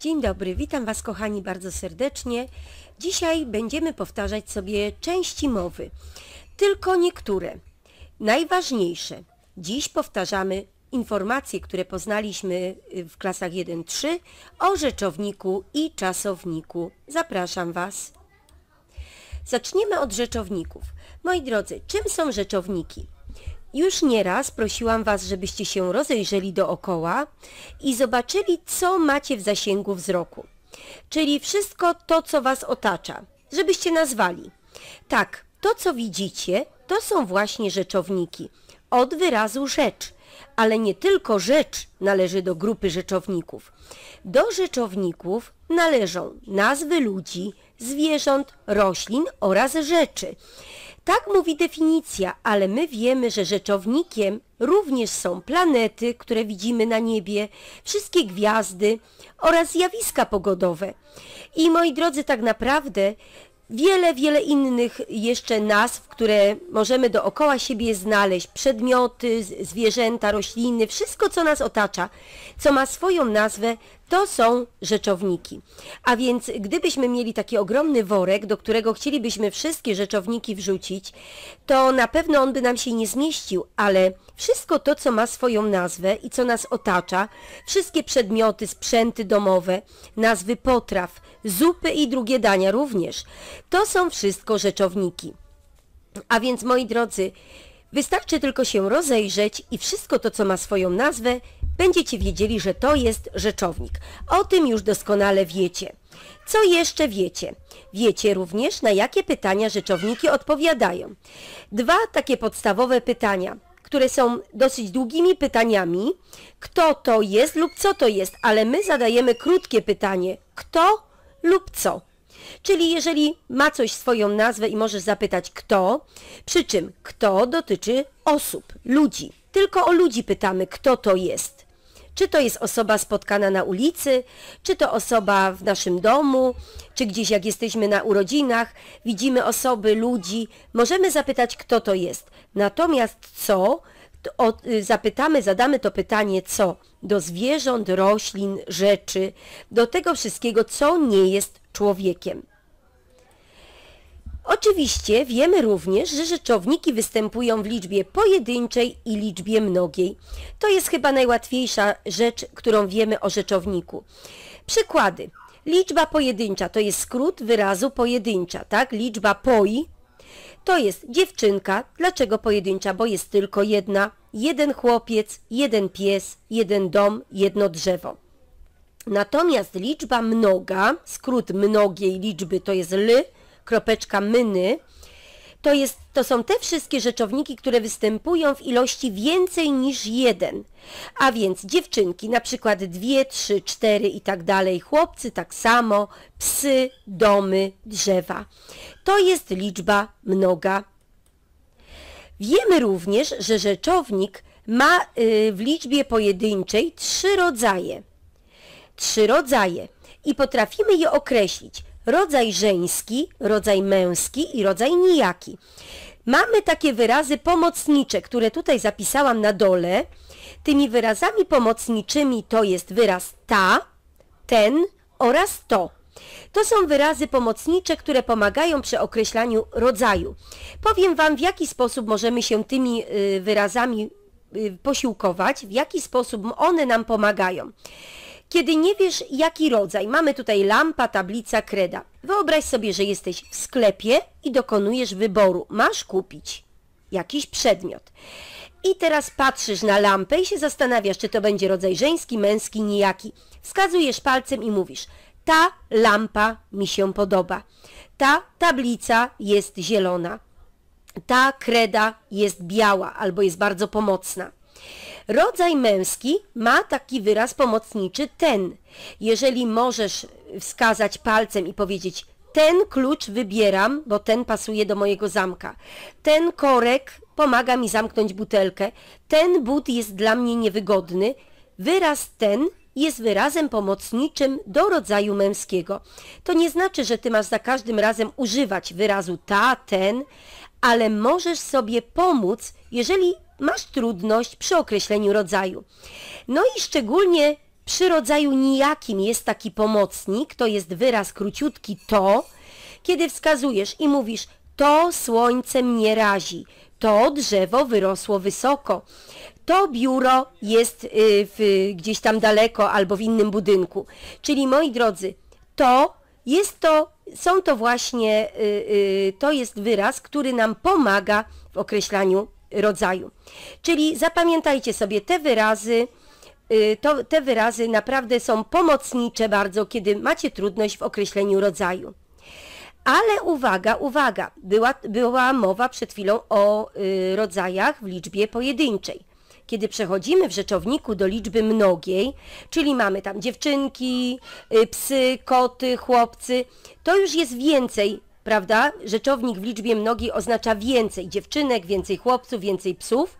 Dzień dobry, witam Was kochani bardzo serdecznie. Dzisiaj będziemy powtarzać sobie części mowy, tylko niektóre. Najważniejsze. Dziś powtarzamy informacje, które poznaliśmy y, w klasach 1-3 o rzeczowniku i czasowniku. Zapraszam Was. Zaczniemy od rzeczowników. Moi drodzy, czym są rzeczowniki? Już nieraz prosiłam Was, żebyście się rozejrzeli dookoła i zobaczyli, co macie w zasięgu wzroku. Czyli wszystko to, co Was otacza, żebyście nazwali. Tak, to, co widzicie, to są właśnie rzeczowniki. Od wyrazu rzecz. Ale nie tylko rzecz należy do grupy rzeczowników. Do rzeczowników należą nazwy ludzi, zwierząt, roślin oraz rzeczy. Tak mówi definicja, ale my wiemy, że rzeczownikiem również są planety, które widzimy na niebie, wszystkie gwiazdy oraz zjawiska pogodowe. I moi drodzy, tak naprawdę wiele, wiele innych jeszcze nazw, które możemy dookoła siebie znaleźć, przedmioty, zwierzęta, rośliny, wszystko co nas otacza, co ma swoją nazwę, to są rzeczowniki. A więc gdybyśmy mieli taki ogromny worek, do którego chcielibyśmy wszystkie rzeczowniki wrzucić, to na pewno on by nam się nie zmieścił, ale wszystko to, co ma swoją nazwę i co nas otacza, wszystkie przedmioty, sprzęty domowe, nazwy potraw, zupy i drugie dania również, to są wszystko rzeczowniki. A więc moi drodzy, Wystarczy tylko się rozejrzeć i wszystko to, co ma swoją nazwę, będziecie wiedzieli, że to jest rzeczownik. O tym już doskonale wiecie. Co jeszcze wiecie? Wiecie również, na jakie pytania rzeczowniki odpowiadają. Dwa takie podstawowe pytania, które są dosyć długimi pytaniami. Kto to jest lub co to jest, ale my zadajemy krótkie pytanie. Kto lub co? Czyli jeżeli ma coś swoją nazwę i możesz zapytać kto, przy czym kto dotyczy osób, ludzi. Tylko o ludzi pytamy, kto to jest. Czy to jest osoba spotkana na ulicy, czy to osoba w naszym domu, czy gdzieś jak jesteśmy na urodzinach, widzimy osoby, ludzi, możemy zapytać, kto to jest. Natomiast co, y, zapytamy, zadamy to pytanie co do zwierząt, roślin, rzeczy, do tego wszystkiego, co nie jest człowiekiem. Oczywiście wiemy również, że rzeczowniki występują w liczbie pojedynczej i liczbie mnogiej. To jest chyba najłatwiejsza rzecz, którą wiemy o rzeczowniku. Przykłady. Liczba pojedyncza to jest skrót wyrazu pojedyncza, tak? Liczba poi to jest dziewczynka. Dlaczego pojedyncza? Bo jest tylko jedna. Jeden chłopiec, jeden pies, jeden dom, jedno drzewo. Natomiast liczba mnoga, skrót mnogiej liczby to jest ly kropeczka myny, to, jest, to są te wszystkie rzeczowniki, które występują w ilości więcej niż jeden. A więc dziewczynki, na przykład dwie, trzy, cztery i tak dalej, chłopcy tak samo, psy, domy, drzewa. To jest liczba mnoga. Wiemy również, że rzeczownik ma y, w liczbie pojedynczej trzy rodzaje. Trzy rodzaje i potrafimy je określić rodzaj żeński, rodzaj męski i rodzaj nijaki. Mamy takie wyrazy pomocnicze, które tutaj zapisałam na dole. Tymi wyrazami pomocniczymi to jest wyraz ta, ten oraz to. To są wyrazy pomocnicze, które pomagają przy określaniu rodzaju. Powiem Wam, w jaki sposób możemy się tymi y, wyrazami y, posiłkować, w jaki sposób one nam pomagają kiedy nie wiesz jaki rodzaj. Mamy tutaj lampa, tablica, kreda. Wyobraź sobie, że jesteś w sklepie i dokonujesz wyboru. Masz kupić jakiś przedmiot. I teraz patrzysz na lampę i się zastanawiasz, czy to będzie rodzaj żeński, męski, nijaki. Wskazujesz palcem i mówisz, ta lampa mi się podoba. Ta tablica jest zielona. Ta kreda jest biała albo jest bardzo pomocna. Rodzaj męski ma taki wyraz pomocniczy ten. Jeżeli możesz wskazać palcem i powiedzieć ten klucz wybieram, bo ten pasuje do mojego zamka. Ten korek pomaga mi zamknąć butelkę. Ten but jest dla mnie niewygodny. Wyraz ten jest wyrazem pomocniczym do rodzaju męskiego. To nie znaczy, że ty masz za każdym razem używać wyrazu ta, ten, ale możesz sobie pomóc, jeżeli masz trudność przy określeniu rodzaju. No i szczególnie przy rodzaju nijakim jest taki pomocnik, to jest wyraz króciutki to, kiedy wskazujesz i mówisz to słońce mnie razi, to drzewo wyrosło wysoko, to biuro jest y, w, gdzieś tam daleko albo w innym budynku. Czyli moi drodzy, to jest to, są to właśnie, y, y, to jest wyraz, który nam pomaga w określaniu rodzaju. Czyli zapamiętajcie sobie te wyrazy, y, to, te wyrazy naprawdę są pomocnicze bardzo, kiedy macie trudność w określeniu rodzaju. Ale uwaga, uwaga, była, była mowa przed chwilą o y, rodzajach w liczbie pojedynczej. Kiedy przechodzimy w rzeczowniku do liczby mnogiej, czyli mamy tam dziewczynki, y, psy, koty, chłopcy, to już jest więcej prawda? Rzeczownik w liczbie mnogiej oznacza więcej dziewczynek, więcej chłopców, więcej psów.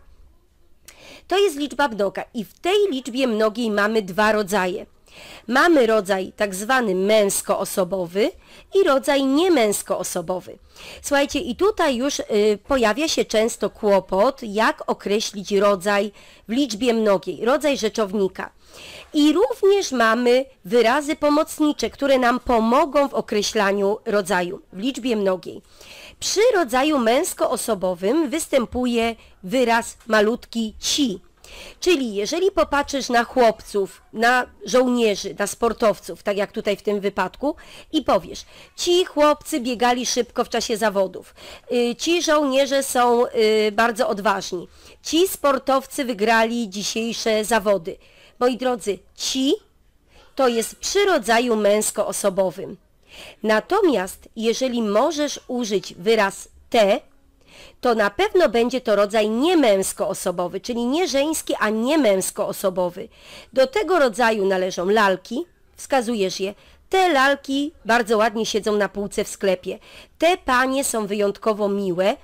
To jest liczba mnoga i w tej liczbie mnogiej mamy dwa rodzaje – Mamy rodzaj tak zwany męskoosobowy i rodzaj niemęskoosobowy. Słuchajcie, i tutaj już y, pojawia się często kłopot, jak określić rodzaj w liczbie mnogiej, rodzaj rzeczownika. I również mamy wyrazy pomocnicze, które nam pomogą w określaniu rodzaju w liczbie mnogiej. Przy rodzaju męskoosobowym występuje wyraz malutki ci, Czyli jeżeli popatrzysz na chłopców, na żołnierzy, na sportowców, tak jak tutaj w tym wypadku, i powiesz, ci chłopcy biegali szybko w czasie zawodów, y, ci żołnierze są y, bardzo odważni, ci sportowcy wygrali dzisiejsze zawody. Moi drodzy, ci to jest przy rodzaju męskoosobowym. Natomiast jeżeli możesz użyć wyraz te, to na pewno będzie to rodzaj niemęskoosobowy, czyli nie żeński, a niemęskoosobowy. Do tego rodzaju należą lalki, wskazujesz je, te lalki bardzo ładnie siedzą na półce w sklepie. Te panie są wyjątkowo miłe.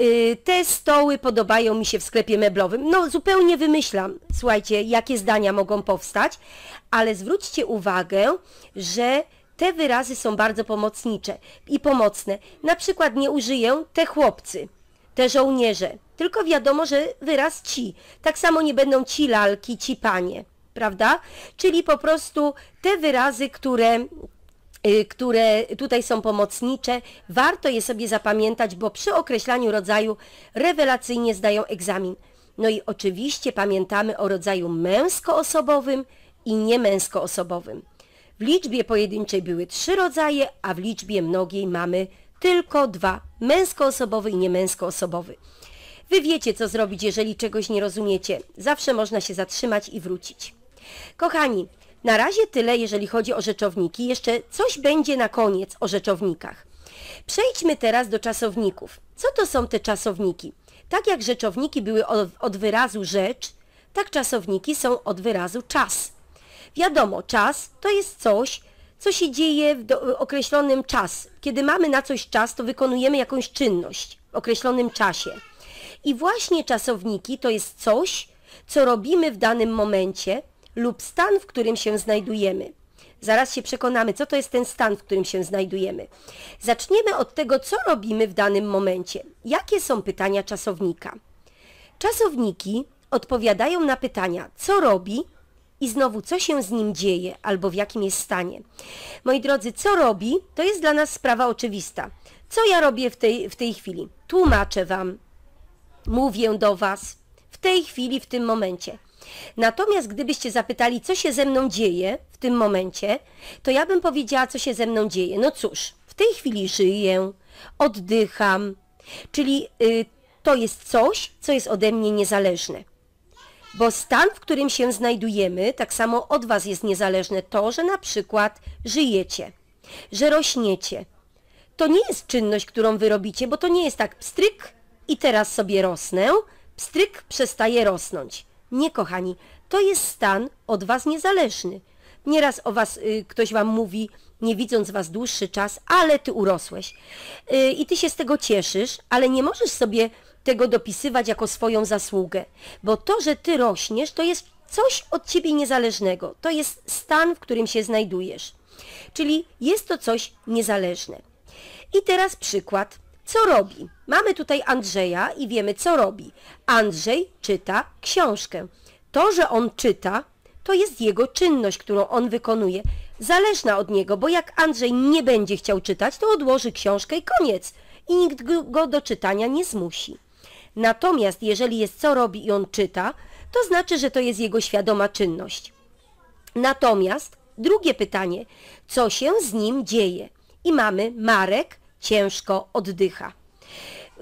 Y, te stoły podobają mi się w sklepie meblowym. No zupełnie wymyślam, słuchajcie, jakie zdania mogą powstać, ale zwróćcie uwagę, że te wyrazy są bardzo pomocnicze i pomocne. Na przykład nie użyję te chłopcy, te żołnierze, tylko wiadomo, że wyraz ci. Tak samo nie będą ci lalki, ci panie, prawda? Czyli po prostu te wyrazy, które y, które tutaj są pomocnicze, warto je sobie zapamiętać, bo przy określaniu rodzaju rewelacyjnie zdają egzamin. No i oczywiście pamiętamy o rodzaju męskoosobowym i niemęskoosobowym. W liczbie pojedynczej były trzy rodzaje, a w liczbie mnogiej mamy tylko dwa, męskoosobowy i niemęskoosobowy. Wy wiecie, co zrobić, jeżeli czegoś nie rozumiecie. Zawsze można się zatrzymać i wrócić. Kochani, na razie tyle, jeżeli chodzi o rzeczowniki. Jeszcze coś będzie na koniec o rzeczownikach. Przejdźmy teraz do czasowników. Co to są te czasowniki? Tak jak rzeczowniki były od, od wyrazu rzecz, tak czasowniki są od wyrazu czas. Wiadomo, czas to jest coś, co się dzieje w określonym czas. Kiedy mamy na coś czas, to wykonujemy jakąś czynność w określonym czasie. I właśnie czasowniki to jest coś, co robimy w danym momencie lub stan, w którym się znajdujemy. Zaraz się przekonamy, co to jest ten stan, w którym się znajdujemy. Zaczniemy od tego, co robimy w danym momencie. Jakie są pytania czasownika? Czasowniki odpowiadają na pytania, co robi i znowu co się z nim dzieje albo w jakim jest stanie. Moi drodzy, co robi, to jest dla nas sprawa oczywista. Co ja robię w tej, w tej chwili? Tłumaczę Wam, mówię do Was w tej chwili, w tym momencie. Natomiast gdybyście zapytali, co się ze mną dzieje w tym momencie, to ja bym powiedziała, co się ze mną dzieje. No cóż, w tej chwili żyję, oddycham, czyli y, to jest coś, co jest ode mnie niezależne bo stan, w którym się znajdujemy, tak samo od Was jest niezależne to, że na przykład żyjecie, że rośniecie. To nie jest czynność, którą Wy robicie, bo to nie jest tak pstryk i teraz sobie rosnę, pstryk przestaje rosnąć. Nie, kochani, to jest stan od Was niezależny. Nieraz o Was y, ktoś Wam mówi, nie widząc Was dłuższy czas, ale Ty urosłeś. Y, I Ty się z tego cieszysz, ale nie możesz sobie tego dopisywać jako swoją zasługę, bo to, że ty rośniesz, to jest coś od ciebie niezależnego, to jest stan, w którym się znajdujesz. Czyli jest to coś niezależne. I teraz przykład. Co robi? Mamy tutaj Andrzeja i wiemy, co robi. Andrzej czyta książkę. To, że on czyta, to jest jego czynność, którą on wykonuje, zależna od niego, bo jak Andrzej nie będzie chciał czytać, to odłoży książkę i koniec. I nikt go do czytania nie zmusi. Natomiast jeżeli jest co robi i on czyta, to znaczy, że to jest jego świadoma czynność. Natomiast drugie pytanie, co się z nim dzieje? I mamy Marek ciężko oddycha.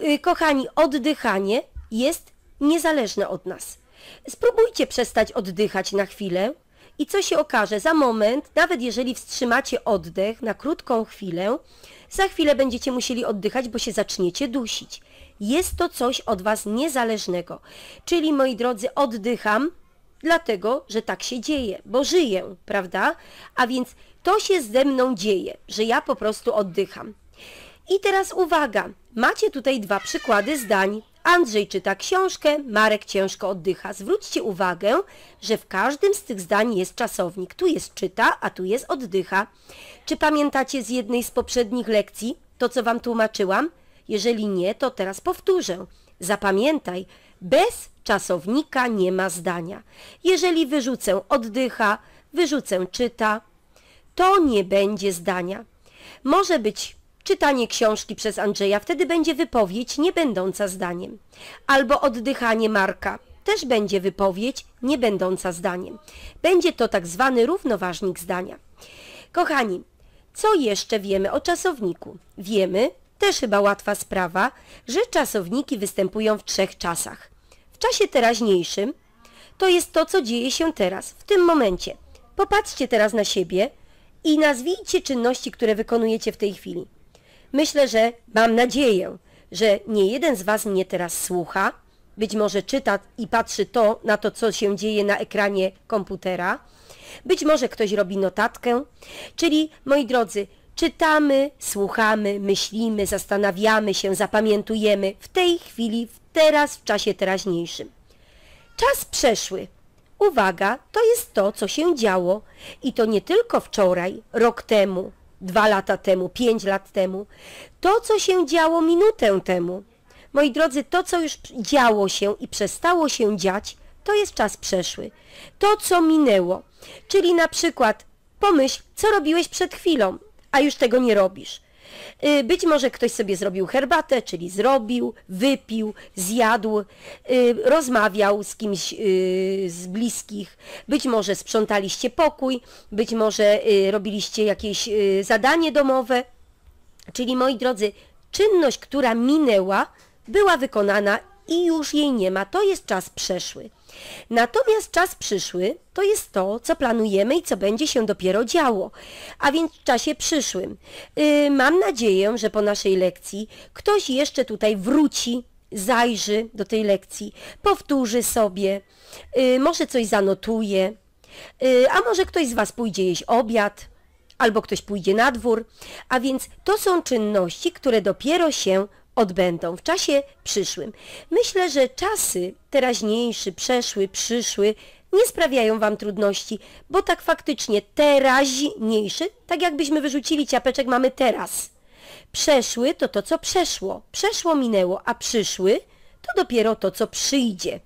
Y, kochani, oddychanie jest niezależne od nas. Spróbujcie przestać oddychać na chwilę i co się okaże? Za moment, nawet jeżeli wstrzymacie oddech na krótką chwilę, za chwilę będziecie musieli oddychać, bo się zaczniecie dusić. Jest to coś od Was niezależnego. Czyli, moi drodzy, oddycham, dlatego, że tak się dzieje, bo żyję, prawda? A więc to się ze mną dzieje, że ja po prostu oddycham. I teraz uwaga, macie tutaj dwa przykłady zdań. Andrzej czyta książkę, Marek ciężko oddycha. Zwróćcie uwagę, że w każdym z tych zdań jest czasownik. Tu jest czyta, a tu jest oddycha. Czy pamiętacie z jednej z poprzednich lekcji to, co Wam tłumaczyłam? Jeżeli nie, to teraz powtórzę. Zapamiętaj, bez czasownika nie ma zdania. Jeżeli wyrzucę oddycha, wyrzucę czyta, to nie będzie zdania. Może być czytanie książki przez Andrzeja, wtedy będzie wypowiedź nie będąca zdaniem. Albo oddychanie Marka, też będzie wypowiedź nie będąca zdaniem. Będzie to tak zwany równoważnik zdania. Kochani, co jeszcze wiemy o czasowniku? Wiemy, też chyba łatwa sprawa, że czasowniki występują w trzech czasach. W czasie teraźniejszym to jest to, co dzieje się teraz, w tym momencie. Popatrzcie teraz na siebie i nazwijcie czynności, które wykonujecie w tej chwili. Myślę, że mam nadzieję, że nie jeden z Was mnie teraz słucha, być może czyta i patrzy to na to, co się dzieje na ekranie komputera. Być może ktoś robi notatkę. Czyli, moi drodzy, Czytamy, słuchamy, myślimy, zastanawiamy się, zapamiętujemy w tej chwili, teraz, w czasie teraźniejszym. Czas przeszły. Uwaga, to jest to, co się działo i to nie tylko wczoraj, rok temu, dwa lata temu, pięć lat temu. To, co się działo minutę temu. Moi drodzy, to, co już działo się i przestało się dziać, to jest czas przeszły. To, co minęło. Czyli na przykład pomyśl, co robiłeś przed chwilą, a już tego nie robisz. Y, być może ktoś sobie zrobił herbatę, czyli zrobił, wypił, zjadł, y, rozmawiał z kimś y, z bliskich, być może sprzątaliście pokój, być może robiliście jakieś zadanie domowe. Czyli moi drodzy, czynność, która minęła, była wykonana i już jej nie ma. To jest czas przeszły. Natomiast czas przyszły to jest to, co planujemy i co będzie się dopiero działo, a więc w czasie przyszłym. Yy, mam nadzieję, że po naszej lekcji ktoś jeszcze tutaj wróci, zajrzy do tej lekcji, powtórzy sobie, yy, może coś zanotuje, yy, a może ktoś z Was pójdzie jeść obiad, albo ktoś pójdzie na dwór, a więc to są czynności, które dopiero się odbędą w czasie przyszłym. Myślę, że czasy teraźniejszy, przeszły, przyszły nie sprawiają Wam trudności, bo tak faktycznie teraźniejszy, tak jakbyśmy wyrzucili ciapeczek, mamy teraz. Przeszły to to, co przeszło. Przeszło minęło, a przyszły to dopiero to, co przyjdzie.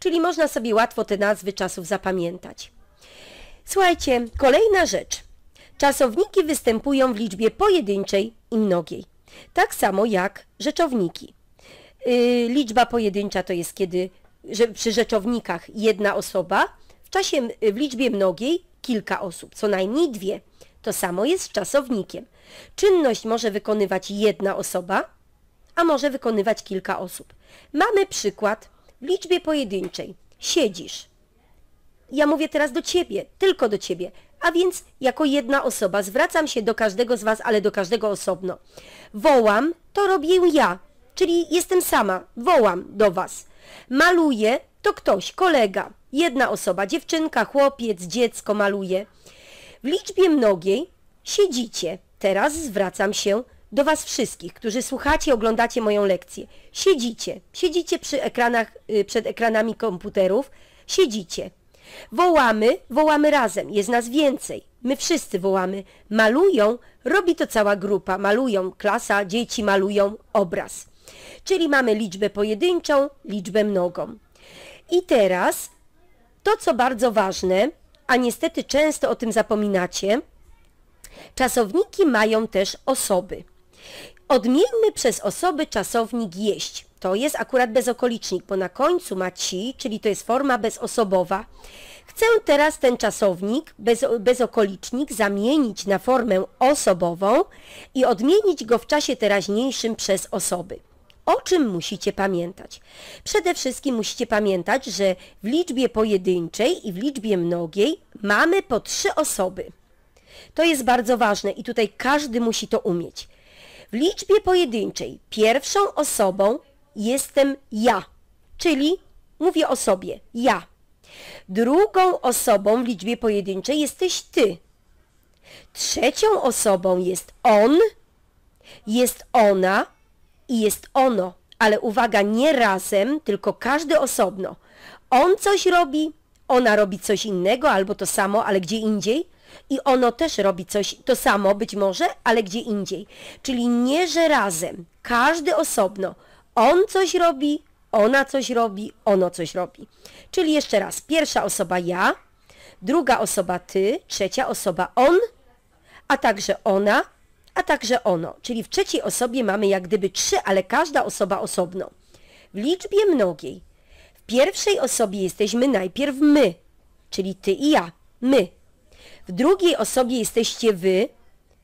Czyli można sobie łatwo te nazwy czasów zapamiętać. Słuchajcie, kolejna rzecz. Czasowniki występują w liczbie pojedynczej i mnogiej. Tak samo jak rzeczowniki. Y, liczba pojedyncza to jest kiedy przy rzeczownikach jedna osoba, w, czasie, y, w liczbie mnogiej kilka osób, co najmniej dwie. To samo jest z czasownikiem. Czynność może wykonywać jedna osoba, a może wykonywać kilka osób. Mamy przykład w liczbie pojedynczej. Siedzisz. Ja mówię teraz do ciebie, tylko do ciebie. A więc jako jedna osoba zwracam się do każdego z Was, ale do każdego osobno. Wołam, to robię ja, czyli jestem sama, wołam do Was. Maluję, to ktoś, kolega, jedna osoba, dziewczynka, chłopiec, dziecko maluje. W liczbie mnogiej siedzicie. Teraz zwracam się do Was wszystkich, którzy słuchacie, oglądacie moją lekcję. Siedzicie, siedzicie przy ekranach, y, przed ekranami komputerów, siedzicie. Wołamy, wołamy razem, jest nas więcej. My wszyscy wołamy. Malują, robi to cała grupa. Malują klasa, dzieci malują obraz. Czyli mamy liczbę pojedynczą, liczbę mnogą. I teraz to, co bardzo ważne, a niestety często o tym zapominacie, czasowniki mają też osoby. Odmieńmy przez osoby czasownik jeść to jest akurat bezokolicznik, bo na końcu ma ci, czyli to jest forma bezosobowa. Chcę teraz ten czasownik, bez, bezokolicznik, zamienić na formę osobową i odmienić go w czasie teraźniejszym przez osoby. O czym musicie pamiętać? Przede wszystkim musicie pamiętać, że w liczbie pojedynczej i w liczbie mnogiej mamy po trzy osoby. To jest bardzo ważne i tutaj każdy musi to umieć. W liczbie pojedynczej pierwszą osobą jestem ja, czyli mówię o sobie, ja. Drugą osobą w liczbie pojedynczej jesteś ty. Trzecią osobą jest on, jest ona i jest ono. Ale uwaga, nie razem, tylko każdy osobno. On coś robi, ona robi coś innego albo to samo, ale gdzie indziej. I ono też robi coś, to samo być może, ale gdzie indziej. Czyli nie, że razem, każdy osobno on coś robi, ona coś robi, ono coś robi. Czyli jeszcze raz, pierwsza osoba ja, druga osoba ty, trzecia osoba on, a także ona, a także ono. Czyli w trzeciej osobie mamy jak gdyby trzy, ale każda osoba osobno. W liczbie mnogiej w pierwszej osobie jesteśmy najpierw my, czyli ty i ja, my. W drugiej osobie jesteście wy,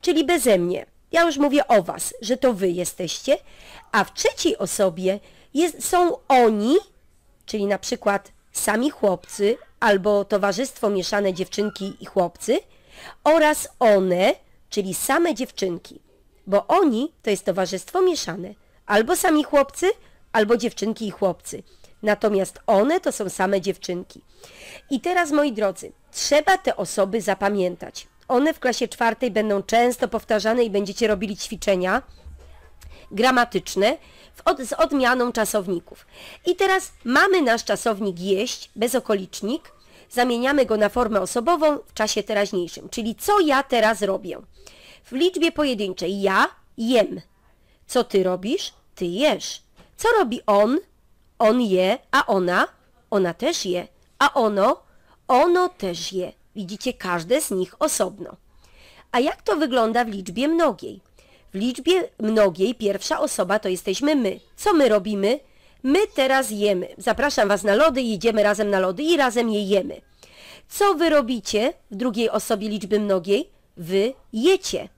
czyli beze mnie. Ja już mówię o was, że to wy jesteście, a w trzeciej osobie jest, są oni, czyli na przykład sami chłopcy albo towarzystwo mieszane dziewczynki i chłopcy oraz one, czyli same dziewczynki, bo oni to jest towarzystwo mieszane, albo sami chłopcy, albo dziewczynki i chłopcy. Natomiast one to są same dziewczynki. I teraz, moi drodzy, trzeba te osoby zapamiętać. One w klasie czwartej będą często powtarzane i będziecie robili ćwiczenia, gramatyczne od, z odmianą czasowników. I teraz mamy nasz czasownik jeść, bezokolicznik, zamieniamy go na formę osobową w czasie teraźniejszym, czyli co ja teraz robię. W liczbie pojedynczej ja jem. Co ty robisz? Ty jesz. Co robi on? On je, a ona? Ona też je. A ono? Ono też je. Widzicie każde z nich osobno. A jak to wygląda w liczbie mnogiej? W liczbie mnogiej pierwsza osoba to jesteśmy my. Co my robimy? My teraz jemy. Zapraszam Was na lody, jedziemy razem na lody i razem je jemy. Co Wy robicie w drugiej osobie liczby mnogiej? Wy jecie.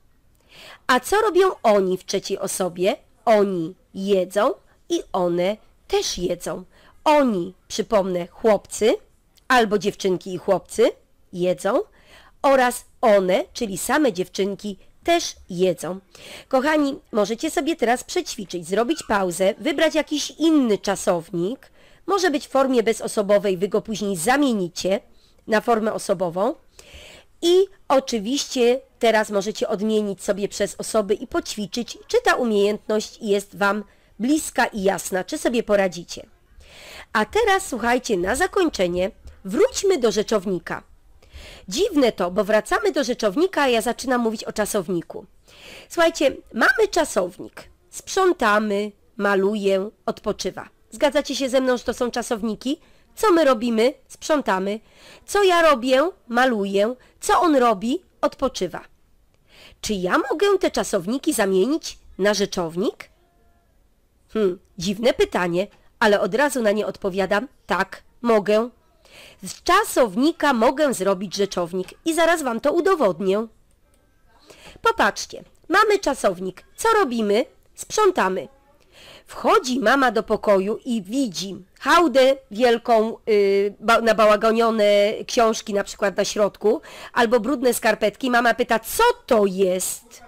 A co robią oni w trzeciej osobie? Oni jedzą i one też jedzą. Oni, przypomnę, chłopcy albo dziewczynki i chłopcy jedzą oraz one, czyli same dziewczynki też jedzą. Kochani, możecie sobie teraz przećwiczyć, zrobić pauzę, wybrać jakiś inny czasownik, może być w formie bezosobowej, wy go później zamienicie na formę osobową i oczywiście teraz możecie odmienić sobie przez osoby i poćwiczyć, czy ta umiejętność jest Wam bliska i jasna, czy sobie poradzicie. A teraz słuchajcie, na zakończenie wróćmy do rzeczownika. Dziwne to, bo wracamy do rzeczownika, a ja zaczynam mówić o czasowniku. Słuchajcie, mamy czasownik. Sprzątamy, maluję, odpoczywa. Zgadzacie się ze mną, że to są czasowniki? Co my robimy? Sprzątamy. Co ja robię? Maluję. Co on robi? Odpoczywa. Czy ja mogę te czasowniki zamienić na rzeczownik? Hmm, dziwne pytanie, ale od razu na nie odpowiadam tak, mogę, z czasownika mogę zrobić rzeczownik i zaraz Wam to udowodnię. Popatrzcie, mamy czasownik. Co robimy? Sprzątamy. Wchodzi mama do pokoju i widzi hałdę wielką, yy, ba nabałagonione książki na przykład na środku, albo brudne skarpetki. Mama pyta, co to jest?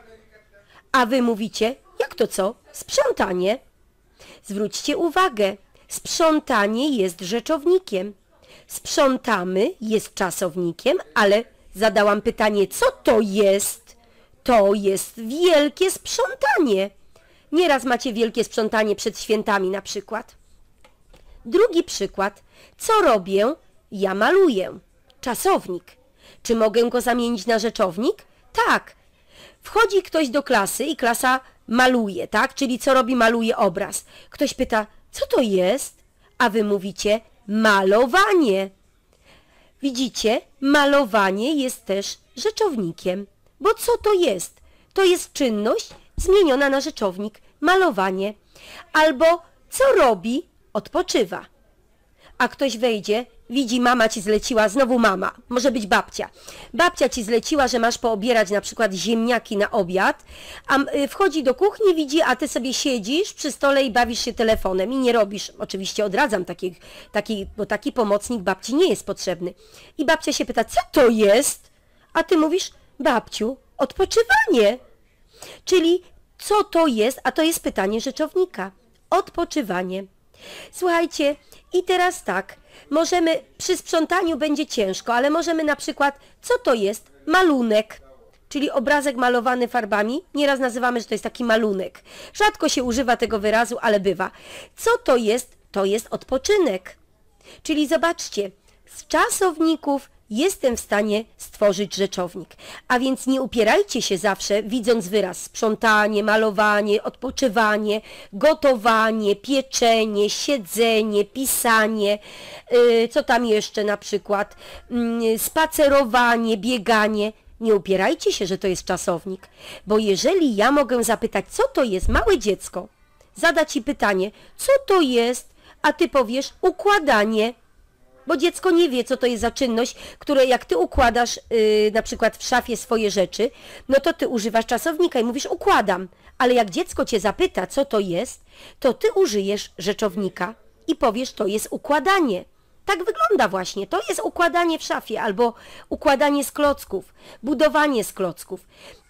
A wy mówicie, jak to co? Sprzątanie. Zwróćcie uwagę, sprzątanie jest rzeczownikiem. Sprzątamy jest czasownikiem, ale zadałam pytanie, co to jest? To jest wielkie sprzątanie. Nieraz macie wielkie sprzątanie przed świętami na przykład. Drugi przykład. Co robię? Ja maluję. Czasownik. Czy mogę go zamienić na rzeczownik? Tak. Wchodzi ktoś do klasy i klasa maluje, tak? Czyli co robi? Maluje obraz. Ktoś pyta, co to jest? A wy mówicie, malowanie. Widzicie, malowanie jest też rzeczownikiem. Bo co to jest? To jest czynność zmieniona na rzeczownik, malowanie. Albo co robi? Odpoczywa a ktoś wejdzie, widzi mama ci zleciła, znowu mama, może być babcia. Babcia ci zleciła, że masz poobierać na przykład ziemniaki na obiad, a y, wchodzi do kuchni, widzi, a ty sobie siedzisz przy stole i bawisz się telefonem i nie robisz. Oczywiście odradzam takich, taki, bo taki pomocnik babci nie jest potrzebny. I babcia się pyta, co to jest? A ty mówisz, babciu, odpoczywanie. Czyli co to jest? A to jest pytanie rzeczownika. Odpoczywanie. Słuchajcie, i teraz tak, możemy, przy sprzątaniu będzie ciężko, ale możemy na przykład, co to jest? Malunek, czyli obrazek malowany farbami. Nieraz nazywamy, że to jest taki malunek. Rzadko się używa tego wyrazu, ale bywa. Co to jest? To jest odpoczynek. Czyli zobaczcie, z czasowników jestem w stanie stworzyć rzeczownik. A więc nie upierajcie się zawsze, widząc wyraz sprzątanie, malowanie, odpoczywanie, gotowanie, pieczenie, siedzenie, pisanie, y, co tam jeszcze na przykład, mm, spacerowanie, bieganie. Nie upierajcie się, że to jest czasownik, bo jeżeli ja mogę zapytać, co to jest małe dziecko, zada ci pytanie, co to jest, a ty powiesz układanie bo dziecko nie wie, co to jest za czynność, które jak ty układasz yy, na przykład w szafie swoje rzeczy, no to ty używasz czasownika i mówisz układam, ale jak dziecko cię zapyta, co to jest, to ty użyjesz rzeczownika i powiesz, to jest układanie. Tak wygląda właśnie. To jest układanie w szafie albo układanie z klocków, budowanie z klocków.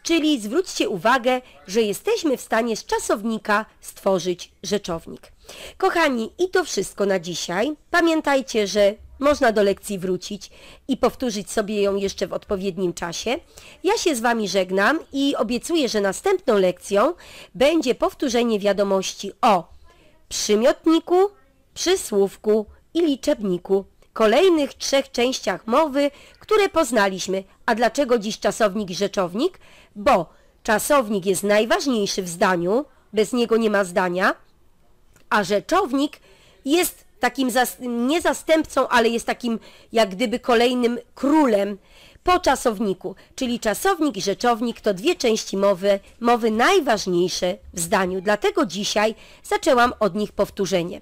Czyli zwróćcie uwagę, że jesteśmy w stanie z czasownika stworzyć rzeczownik. Kochani, i to wszystko na dzisiaj. Pamiętajcie, że można do lekcji wrócić i powtórzyć sobie ją jeszcze w odpowiednim czasie. Ja się z Wami żegnam i obiecuję, że następną lekcją będzie powtórzenie wiadomości o przymiotniku, przysłówku, i liczebniku, kolejnych trzech częściach mowy, które poznaliśmy. A dlaczego dziś czasownik i rzeczownik? Bo czasownik jest najważniejszy w zdaniu, bez niego nie ma zdania, a rzeczownik jest takim, nie zastępcą, ale jest takim jak gdyby kolejnym królem, po czasowniku, czyli czasownik i rzeczownik to dwie części mowy, mowy najważniejsze w zdaniu, dlatego dzisiaj zaczęłam od nich powtórzenie.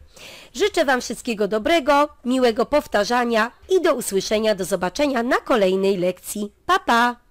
Życzę Wam wszystkiego dobrego, miłego powtarzania i do usłyszenia, do zobaczenia na kolejnej lekcji. Pa, pa!